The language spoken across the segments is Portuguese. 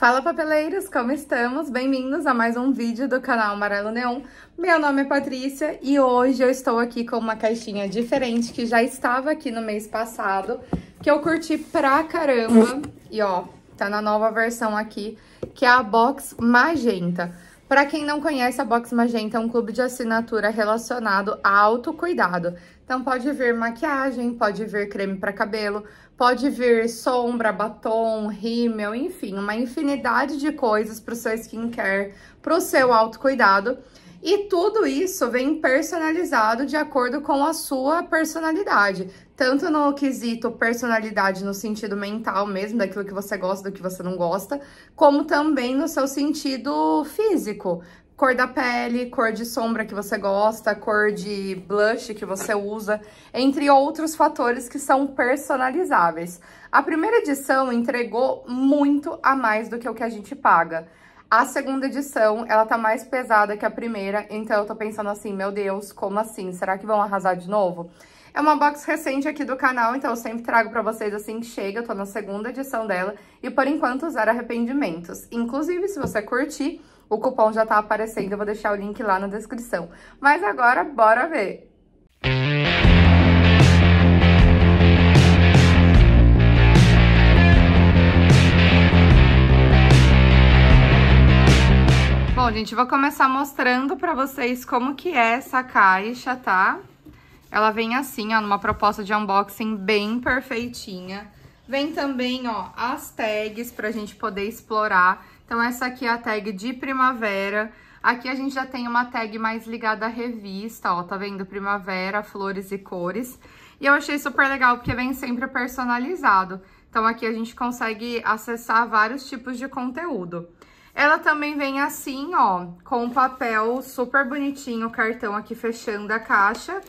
Fala papeleiros, como estamos? Bem-vindos a mais um vídeo do canal Amarelo Neon. Meu nome é Patrícia e hoje eu estou aqui com uma caixinha diferente que já estava aqui no mês passado, que eu curti pra caramba. E ó, tá na nova versão aqui, que é a Box Magenta. Para quem não conhece, a Box Magenta é um clube de assinatura relacionado a autocuidado. Então pode vir maquiagem, pode vir creme para cabelo, pode vir sombra, batom, rímel, enfim, uma infinidade de coisas para o seu skincare, para o seu autocuidado. E tudo isso vem personalizado de acordo com a sua personalidade, tanto no quesito personalidade no sentido mental mesmo, daquilo que você gosta, do que você não gosta, como também no seu sentido físico, cor da pele, cor de sombra que você gosta, cor de blush que você usa, entre outros fatores que são personalizáveis. A primeira edição entregou muito a mais do que o que a gente paga. A segunda edição, ela tá mais pesada que a primeira, então eu tô pensando assim, meu Deus, como assim? Será que vão arrasar de novo? É uma box recente aqui do canal, então eu sempre trago pra vocês assim que chega, eu tô na segunda edição dela, e por enquanto zero arrependimentos. Inclusive, se você curtir, o cupom já tá aparecendo, eu vou deixar o link lá na descrição. Mas agora, bora ver! gente, vou começar mostrando para vocês como que é essa caixa, tá? Ela vem assim, ó, numa proposta de unboxing bem perfeitinha. Vem também, ó, as tags pra gente poder explorar. Então, essa aqui é a tag de primavera. Aqui a gente já tem uma tag mais ligada à revista, ó, tá vendo? Primavera, flores e cores. E eu achei super legal, porque vem sempre personalizado. Então, aqui a gente consegue acessar vários tipos de conteúdo. Ela também vem assim, ó, com um papel super bonitinho, o cartão aqui fechando a caixa.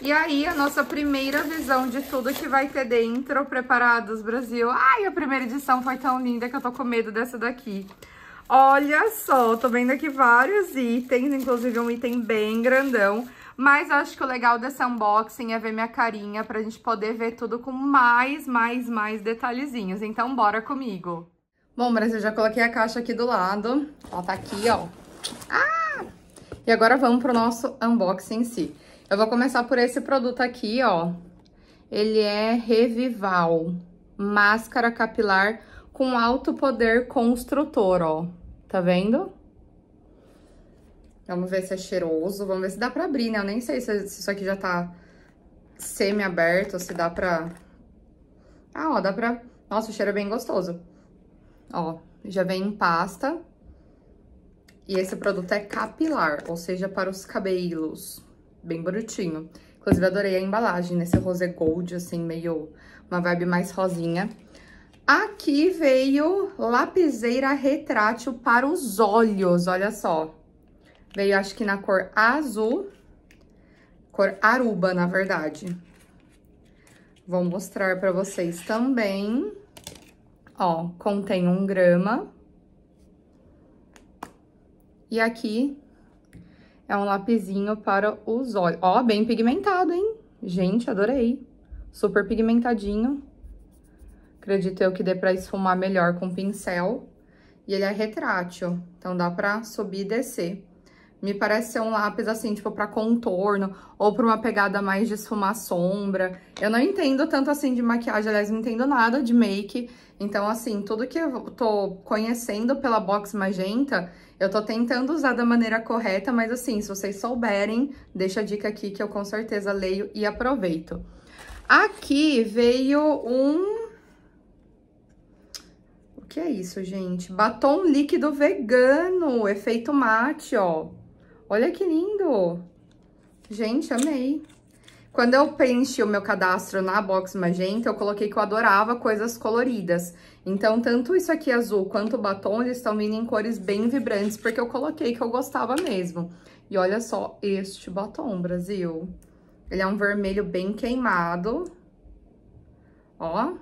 E aí, a nossa primeira visão de tudo que vai ter dentro, Preparados Brasil. Ai, a primeira edição foi tão linda que eu tô com medo dessa daqui. Olha só, tô vendo aqui vários itens, inclusive um item bem grandão. Mas acho que o legal desse unboxing é ver minha carinha pra gente poder ver tudo com mais, mais, mais detalhezinhos. Então, bora comigo! Bom, mas eu já coloquei a caixa aqui do lado. Ela tá aqui, ó. Ah! E agora vamos pro nosso unboxing em si. Eu vou começar por esse produto aqui, ó. Ele é Revival. Máscara capilar com alto poder construtor, ó. Tá vendo? Vamos ver se é cheiroso. Vamos ver se dá pra abrir, né? Eu nem sei se, se isso aqui já tá semi-aberto, se dá pra... Ah, ó, dá pra... Nossa, o cheiro é bem gostoso. Ó, já vem em pasta. E esse produto é capilar, ou seja, para os cabelos. Bem bonitinho. Inclusive, adorei a embalagem, nesse rosé gold, assim, meio uma vibe mais rosinha. Aqui veio lapiseira retrátil para os olhos, olha só. Veio, acho que na cor azul, cor aruba, na verdade. Vou mostrar para vocês também ó, contém um grama. E aqui é um lapisinho para os olhos. Ó, bem pigmentado, hein? Gente, adorei. Super pigmentadinho. Acredito eu que dê para esfumar melhor com pincel. E ele é retrátil, então dá para subir e descer. Me parece ser um lápis, assim, tipo, pra contorno ou pra uma pegada mais de esfumar sombra. Eu não entendo tanto, assim, de maquiagem, aliás, não entendo nada de make. Então, assim, tudo que eu tô conhecendo pela Box Magenta, eu tô tentando usar da maneira correta, mas, assim, se vocês souberem, deixa a dica aqui que eu com certeza leio e aproveito. Aqui veio um O que é isso, gente? Batom líquido vegano, efeito mate, ó. Olha que lindo! Gente, amei! Quando eu preenchi o meu cadastro na Box Magenta, eu coloquei que eu adorava coisas coloridas. Então, tanto isso aqui azul quanto o batom, eles estão vindo em cores bem vibrantes, porque eu coloquei que eu gostava mesmo. E olha só este batom, Brasil. Ele é um vermelho bem queimado. Ó.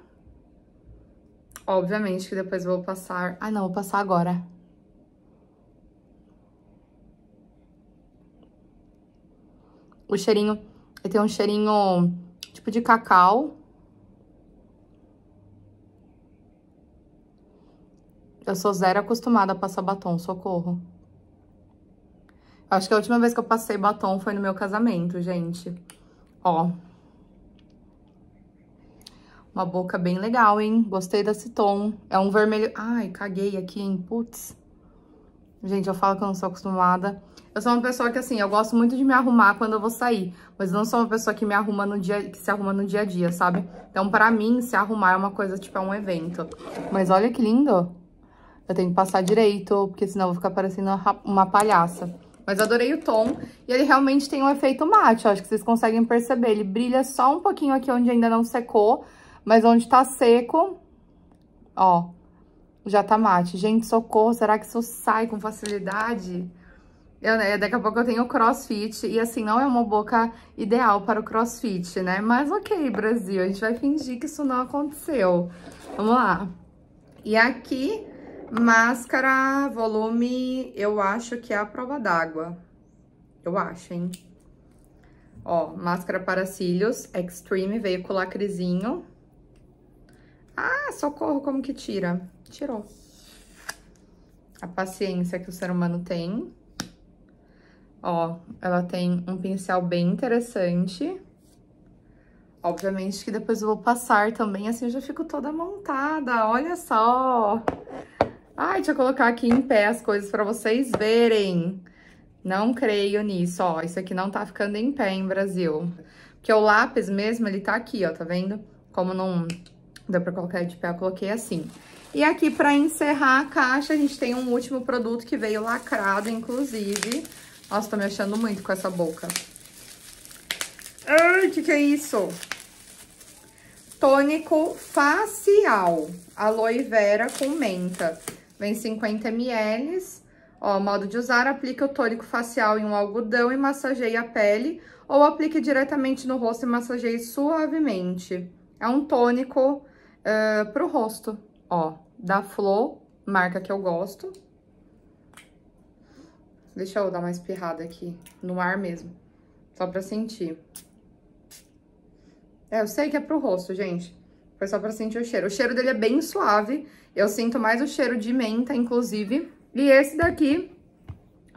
Obviamente que depois vou passar... Ah, não, vou passar agora. o cheirinho, ele tem um cheirinho tipo de cacau. Eu sou zero acostumada a passar batom, socorro. Acho que a última vez que eu passei batom foi no meu casamento, gente. Ó. Uma boca bem legal, hein? Gostei desse tom. É um vermelho... Ai, caguei aqui, hein? Putz. Gente, eu falo que eu não sou acostumada. Eu sou uma pessoa que, assim, eu gosto muito de me arrumar quando eu vou sair. Mas não sou uma pessoa que me arruma no dia, que se arruma no dia a dia, sabe? Então, pra mim, se arrumar é uma coisa, tipo, é um evento. Mas olha que lindo. Eu tenho que passar direito, porque senão eu vou ficar parecendo uma palhaça. Mas adorei o tom. E ele realmente tem um efeito mate, eu acho que vocês conseguem perceber. Ele brilha só um pouquinho aqui onde ainda não secou. Mas onde tá seco, ó, já tá mate. Gente, socorro, será que isso sai com facilidade? Eu, né, daqui a pouco eu tenho crossfit, e assim, não é uma boca ideal para o crossfit, né? Mas ok, Brasil, a gente vai fingir que isso não aconteceu. Vamos lá. E aqui, máscara, volume, eu acho que é a prova d'água. Eu acho, hein? Ó, máscara para cílios, Extreme, veio com lacrezinho. Ah, socorro, como que tira? Tirou. A paciência que o ser humano tem. Ó, ela tem um pincel bem interessante. Obviamente que depois eu vou passar também, assim eu já fico toda montada, olha só! Ai, deixa eu colocar aqui em pé as coisas para vocês verem. Não creio nisso, ó, isso aqui não tá ficando em pé em Brasil. Porque o lápis mesmo, ele tá aqui, ó, tá vendo? Como não, Deu pra colocar de pé, eu coloquei assim. E aqui, pra encerrar a caixa, a gente tem um último produto que veio lacrado, inclusive. Nossa, tô me achando muito com essa boca. Ai, que que é isso? Tônico facial, aloe vera com menta. Vem 50 ml. Ó, modo de usar, aplique o tônico facial em um algodão e massageie a pele, ou aplique diretamente no rosto e massageie suavemente. É um tônico uh, pro rosto, ó, da flor marca que eu gosto. Deixa eu dar uma espirrada aqui, no ar mesmo, só pra sentir. É, eu sei que é pro rosto, gente, foi só pra sentir o cheiro. O cheiro dele é bem suave, eu sinto mais o cheiro de menta, inclusive. E esse daqui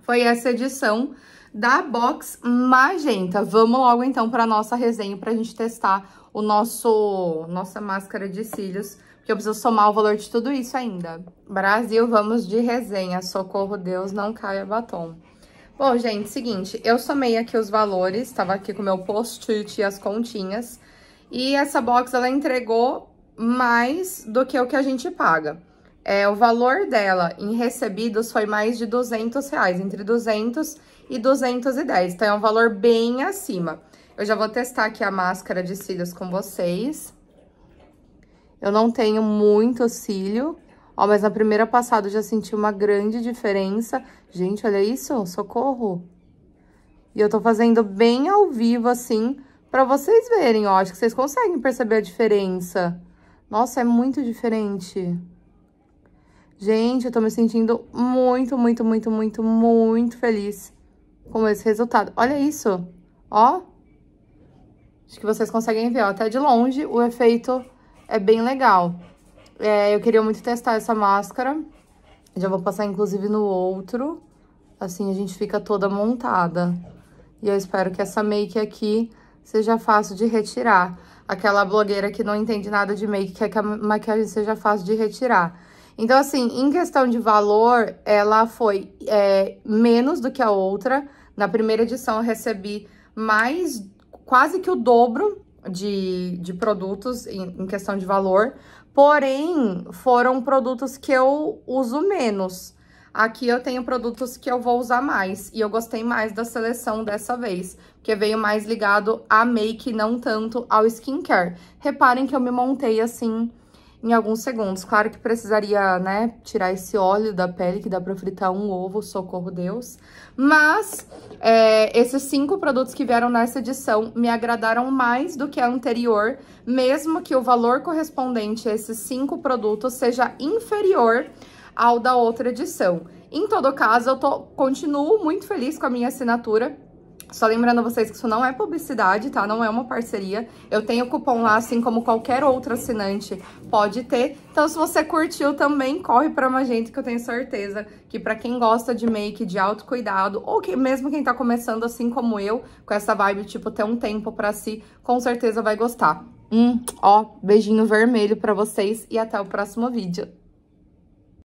foi essa edição da Box Magenta. Vamos logo então para nossa resenha para a gente testar o nosso nossa máscara de cílios, porque eu preciso somar o valor de tudo isso ainda. Brasil, vamos de resenha. Socorro Deus, não caia batom. Bom, gente, seguinte, eu somei aqui os valores, estava aqui com meu post-it e as continhas. E essa box ela entregou mais do que o que a gente paga. É, o valor dela em recebidos foi mais de 200 reais, entre 200 e 210. Então, é um valor bem acima. Eu já vou testar aqui a máscara de cílios com vocês. Eu não tenho muito cílio, ó, mas na primeira passada eu já senti uma grande diferença. Gente, olha isso, socorro! E eu tô fazendo bem ao vivo, assim, pra vocês verem, ó. Acho que vocês conseguem perceber a diferença. Nossa, é muito diferente. Gente, eu tô me sentindo muito, muito, muito, muito, muito feliz com esse resultado. Olha isso, ó. Acho que vocês conseguem ver, ó. Até de longe o efeito é bem legal. É, eu queria muito testar essa máscara. Já vou passar, inclusive, no outro. Assim a gente fica toda montada. E eu espero que essa make aqui seja fácil de retirar. Aquela blogueira que não entende nada de make quer que a maquiagem seja fácil de retirar. Então, assim, em questão de valor, ela foi é, menos do que a outra. Na primeira edição, eu recebi mais, quase que o dobro de, de produtos em, em questão de valor. Porém, foram produtos que eu uso menos. Aqui eu tenho produtos que eu vou usar mais. E eu gostei mais da seleção dessa vez. Porque veio mais ligado a make, não tanto ao skincare. Reparem que eu me montei assim em alguns segundos. Claro que precisaria, né, tirar esse óleo da pele, que dá pra fritar um ovo, socorro Deus. Mas é, esses cinco produtos que vieram nessa edição me agradaram mais do que a anterior, mesmo que o valor correspondente a esses cinco produtos seja inferior ao da outra edição. Em todo caso, eu tô, continuo muito feliz com a minha assinatura, só lembrando vocês que isso não é publicidade, tá? Não é uma parceria. Eu tenho cupom lá, assim como qualquer outro assinante pode ter. Então, se você curtiu também, corre pra Magento, que eu tenho certeza que pra quem gosta de make, de autocuidado, ou que mesmo quem tá começando assim como eu, com essa vibe, tipo, ter um tempo pra si, com certeza vai gostar. Hum, ó, beijinho vermelho pra vocês e até o próximo vídeo.